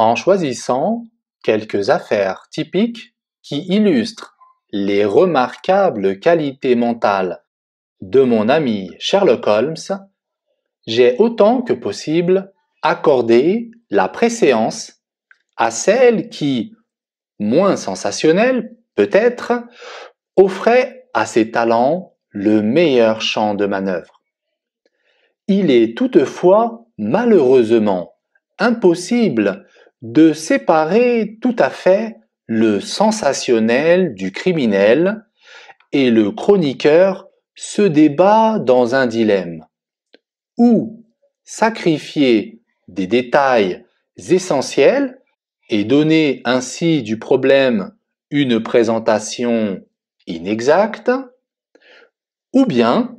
en choisissant quelques affaires typiques qui illustrent les remarquables qualités mentales de mon ami Sherlock Holmes, j'ai autant que possible accordé la préséance à celle qui, moins sensationnelle peut-être, offrait à ses talents le meilleur champ de manœuvre. Il est toutefois malheureusement impossible de séparer tout à fait le sensationnel du criminel et le chroniqueur se débat dans un dilemme. Ou sacrifier des détails essentiels et donner ainsi du problème une présentation inexacte, ou bien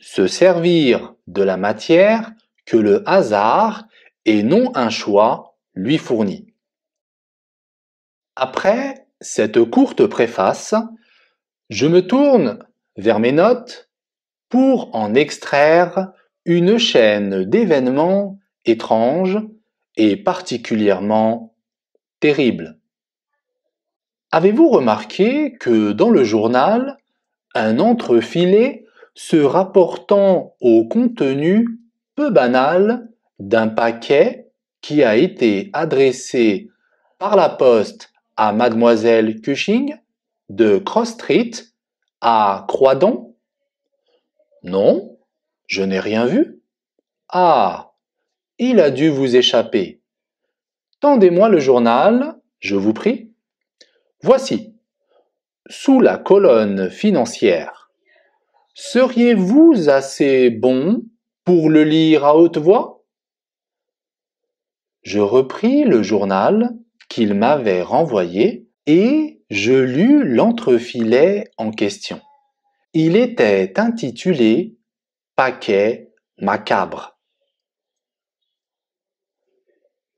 se servir de la matière que le hasard et non un choix lui fournit. Après cette courte préface, je me tourne vers mes notes pour en extraire une chaîne d'événements étranges et particulièrement terribles. Avez-vous remarqué que dans le journal, un entrefilet se rapportant au contenu peu banal d'un paquet qui a été adressé par la poste à mademoiselle Cushing de Cross Street à Croydon Non, je n'ai rien vu. Ah, il a dû vous échapper. Tendez-moi le journal, je vous prie. Voici, sous la colonne financière. Seriez-vous assez bon pour le lire à haute voix je repris le journal qu'il m'avait renvoyé et je lus l'entrefilet en question. Il était intitulé Paquet macabre.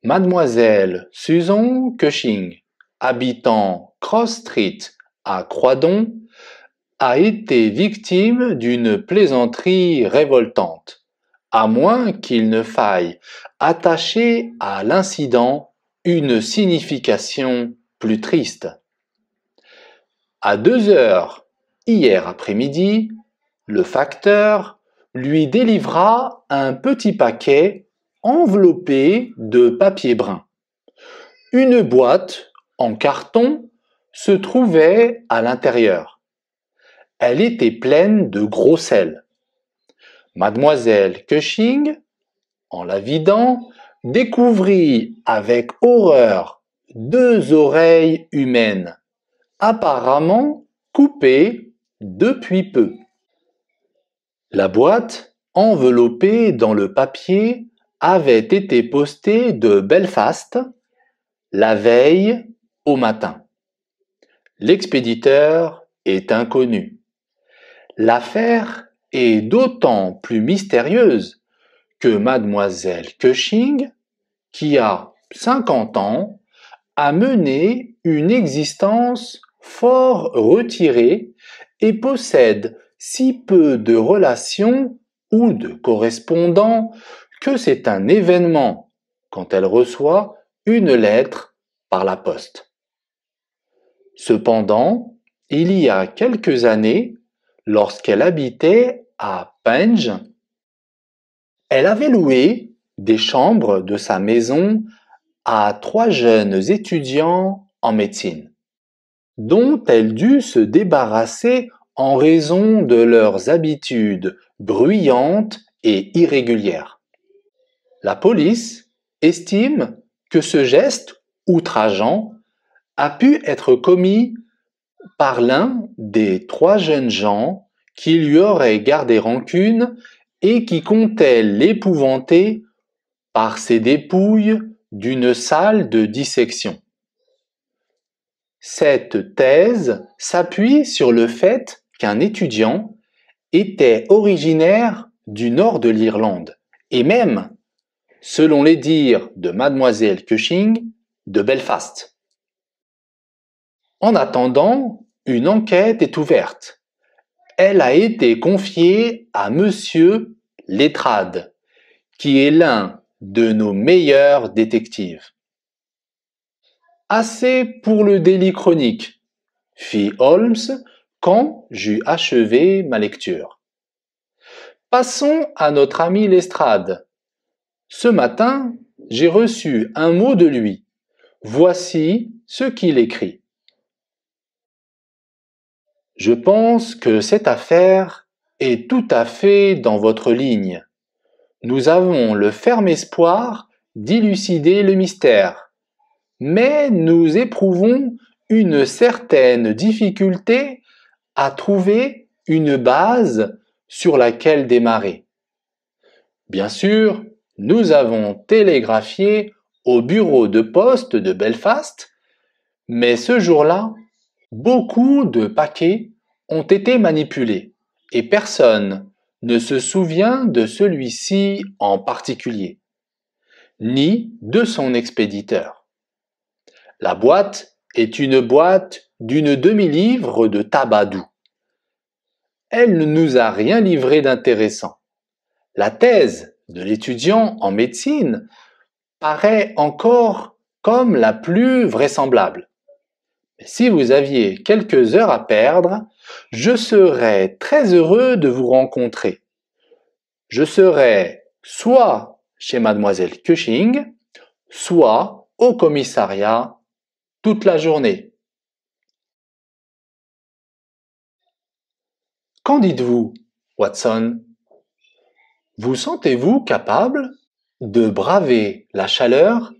Mademoiselle Susan Cushing, habitant Cross Street à Croydon, a été victime d'une plaisanterie révoltante à moins qu'il ne faille attacher à l'incident une signification plus triste. À deux heures hier après-midi, le facteur lui délivra un petit paquet enveloppé de papier brun. Une boîte en carton se trouvait à l'intérieur. Elle était pleine de gros sel. Mademoiselle Cushing, en la vidant, découvrit avec horreur deux oreilles humaines, apparemment coupées depuis peu. La boîte, enveloppée dans le papier, avait été postée de Belfast la veille au matin. L'expéditeur est inconnu. L'affaire d'autant plus mystérieuse que mademoiselle Cushing, qui a 50 ans, a mené une existence fort retirée et possède si peu de relations ou de correspondants que c'est un événement quand elle reçoit une lettre par la poste. Cependant, il y a quelques années, lorsqu'elle habitait à Penge, elle avait loué des chambres de sa maison à trois jeunes étudiants en médecine, dont elle dut se débarrasser en raison de leurs habitudes bruyantes et irrégulières. La police estime que ce geste outrageant a pu être commis par l'un des trois jeunes gens qui lui aurait gardé rancune et qui comptait l'épouvanter par ses dépouilles d'une salle de dissection. Cette thèse s'appuie sur le fait qu'un étudiant était originaire du nord de l'Irlande et même, selon les dires de mademoiselle Cushing, de Belfast. En attendant, une enquête est ouverte elle a été confiée à Monsieur Lestrade, qui est l'un de nos meilleurs détectives. Assez pour le délit chronique, fit Holmes quand j'eus achevé ma lecture. Passons à notre ami Lestrade. Ce matin, j'ai reçu un mot de lui. Voici ce qu'il écrit. Je pense que cette affaire est tout à fait dans votre ligne. Nous avons le ferme espoir d'élucider le mystère, mais nous éprouvons une certaine difficulté à trouver une base sur laquelle démarrer. Bien sûr, nous avons télégraphié au bureau de poste de Belfast, mais ce jour-là, Beaucoup de paquets ont été manipulés et personne ne se souvient de celui-ci en particulier, ni de son expéditeur. La boîte est une boîte d'une demi-livre de tabac doux. Elle ne nous a rien livré d'intéressant. La thèse de l'étudiant en médecine paraît encore comme la plus vraisemblable si vous aviez quelques heures à perdre, je serais très heureux de vous rencontrer. Je serai soit chez mademoiselle Cushing, soit au commissariat toute la journée. Qu'en dites-vous, Watson Vous sentez-vous capable de braver la chaleur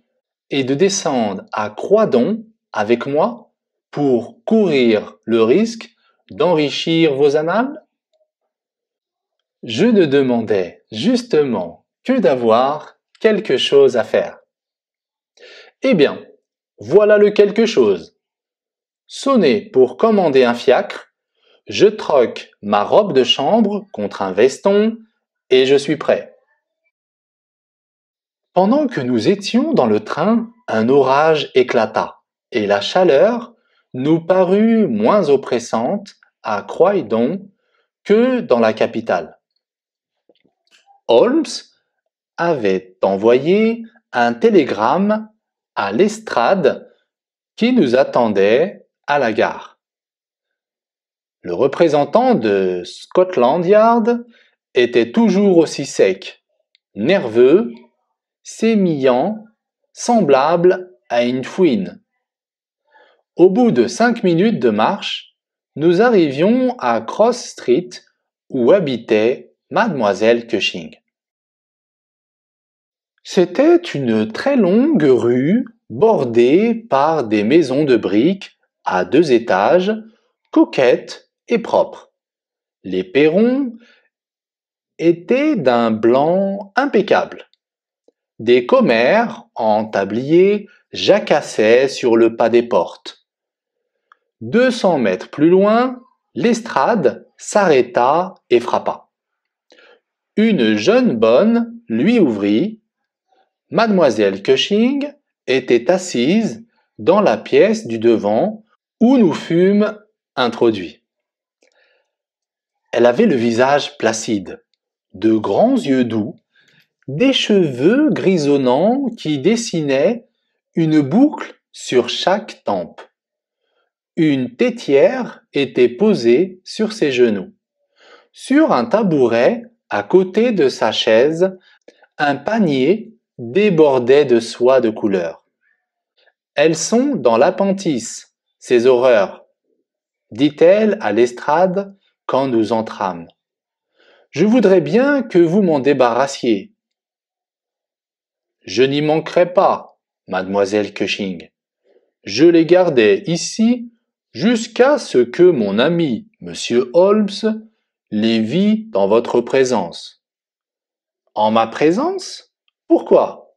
et de descendre à Croydon avec moi pour courir le risque d'enrichir vos annales Je ne demandais justement que d'avoir quelque chose à faire. Eh bien, voilà le quelque chose. Sonnez pour commander un fiacre, je troque ma robe de chambre contre un veston et je suis prêt. Pendant que nous étions dans le train, un orage éclata et la chaleur nous parut moins oppressante à Croydon que dans la capitale. Holmes avait envoyé un télégramme à l'estrade qui nous attendait à la gare. Le représentant de Scotland Yard était toujours aussi sec, nerveux, sémillant, semblable à une fouine. Au bout de cinq minutes de marche, nous arrivions à Cross Street où habitait mademoiselle Cushing. C'était une très longue rue bordée par des maisons de briques à deux étages, coquettes et propres. Les perrons étaient d'un blanc impeccable. Des commères en tablier jacassaient sur le pas des portes. 200 mètres plus loin, l'estrade s'arrêta et frappa. Une jeune bonne lui ouvrit. Mademoiselle Cushing était assise dans la pièce du devant où nous fûmes introduits. Elle avait le visage placide, de grands yeux doux, des cheveux grisonnants qui dessinaient une boucle sur chaque tempe. Une tétière était posée sur ses genoux. Sur un tabouret, à côté de sa chaise, un panier débordait de soie de couleur. Elles sont dans l'appentis, ces horreurs, dit-elle à l'estrade quand nous entrâmes. Je voudrais bien que vous m'en débarrassiez. Je n'y manquerai pas, mademoiselle Cushing. Je les gardais ici jusqu'à ce que mon ami, monsieur Holmes, les vit dans votre présence. En ma présence Pourquoi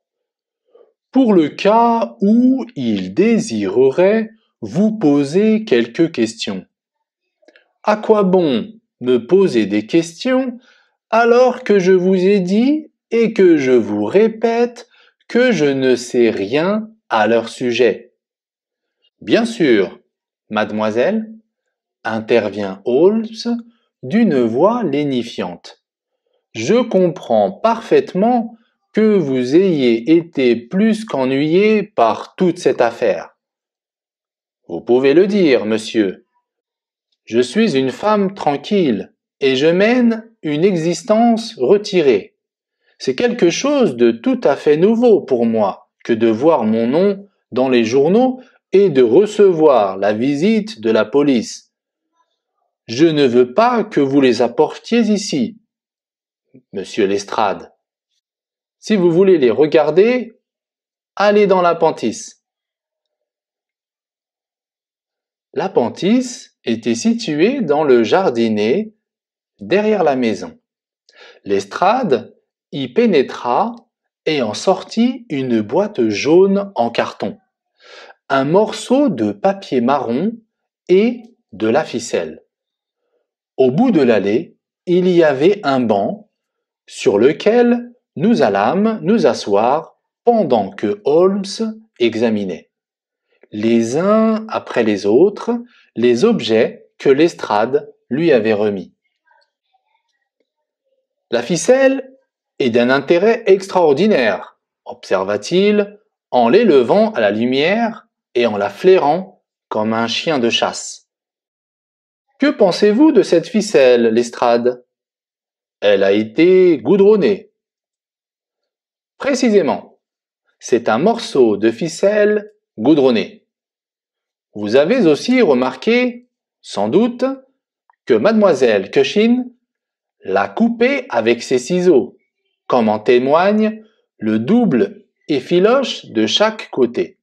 Pour le cas où il désirerait vous poser quelques questions. À quoi bon me poser des questions alors que je vous ai dit et que je vous répète que je ne sais rien à leur sujet Bien sûr, Mademoiselle, intervient Holmes d'une voix lénifiante. Je comprends parfaitement que vous ayez été plus qu'ennuyé par toute cette affaire. Vous pouvez le dire, monsieur. Je suis une femme tranquille et je mène une existence retirée. C'est quelque chose de tout à fait nouveau pour moi que de voir mon nom dans les journaux de recevoir la visite de la police. Je ne veux pas que vous les apportiez ici, monsieur Lestrade. Si vous voulez les regarder, allez dans l'appentis. L'appentis était situé dans le jardinet derrière la maison. L'estrade y pénétra et en sortit une boîte jaune en carton un morceau de papier marron et de la ficelle. Au bout de l'allée, il y avait un banc sur lequel nous allâmes nous asseoir pendant que Holmes examinait, les uns après les autres, les objets que l'estrade lui avait remis. La ficelle est d'un intérêt extraordinaire, observa-t-il en l'élevant à la lumière et en la flairant comme un chien de chasse. Que pensez-vous de cette ficelle, Lestrade Elle a été goudronnée. Précisément, c'est un morceau de ficelle goudronnée. Vous avez aussi remarqué, sans doute, que mademoiselle Cushin l'a coupée avec ses ciseaux, comme en témoigne le double effiloche de chaque côté.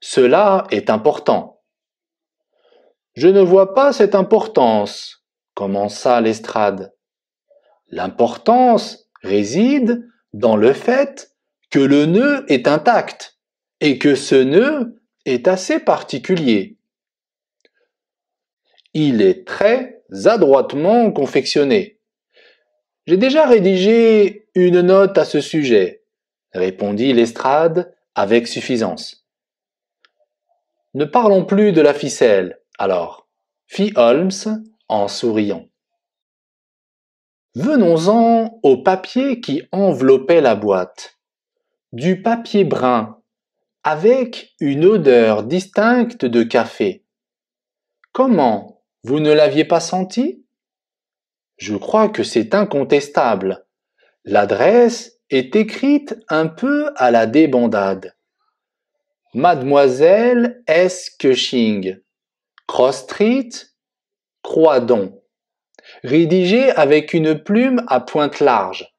Cela est important. Je ne vois pas cette importance, commença l'estrade. L'importance réside dans le fait que le nœud est intact et que ce nœud est assez particulier. Il est très adroitement confectionné. J'ai déjà rédigé une note à ce sujet, répondit l'estrade avec suffisance. Ne parlons plus de la ficelle, alors, fit Holmes en souriant. Venons-en au papier qui enveloppait la boîte. Du papier brun, avec une odeur distincte de café. Comment Vous ne l'aviez pas senti Je crois que c'est incontestable. L'adresse est écrite un peu à la débandade. Mademoiselle Cushing, Cross Street, Croydon. Rédigé avec une plume à pointe large,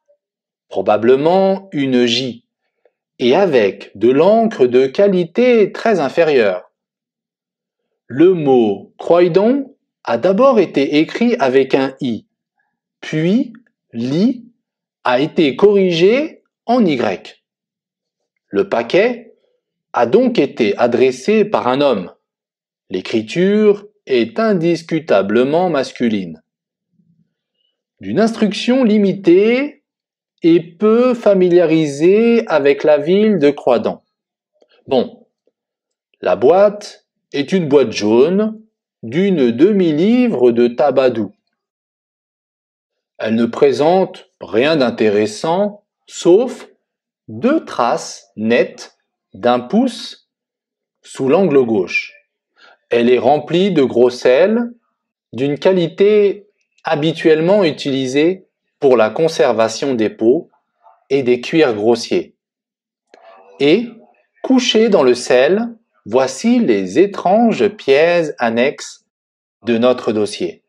probablement une J, et avec de l'encre de qualité très inférieure. Le mot Croydon a d'abord été écrit avec un I, puis li a été corrigé en Y. Le paquet a donc été adressée par un homme. L'écriture est indiscutablement masculine. D'une instruction limitée et peu familiarisée avec la ville de Croydon. Bon, la boîte est une boîte jaune d'une demi-livre de Tabadou. Elle ne présente rien d'intéressant sauf deux traces nettes d'un pouce sous l'angle gauche. Elle est remplie de gros sel d'une qualité habituellement utilisée pour la conservation des peaux et des cuirs grossiers. Et, couchée dans le sel, voici les étranges pièces annexes de notre dossier.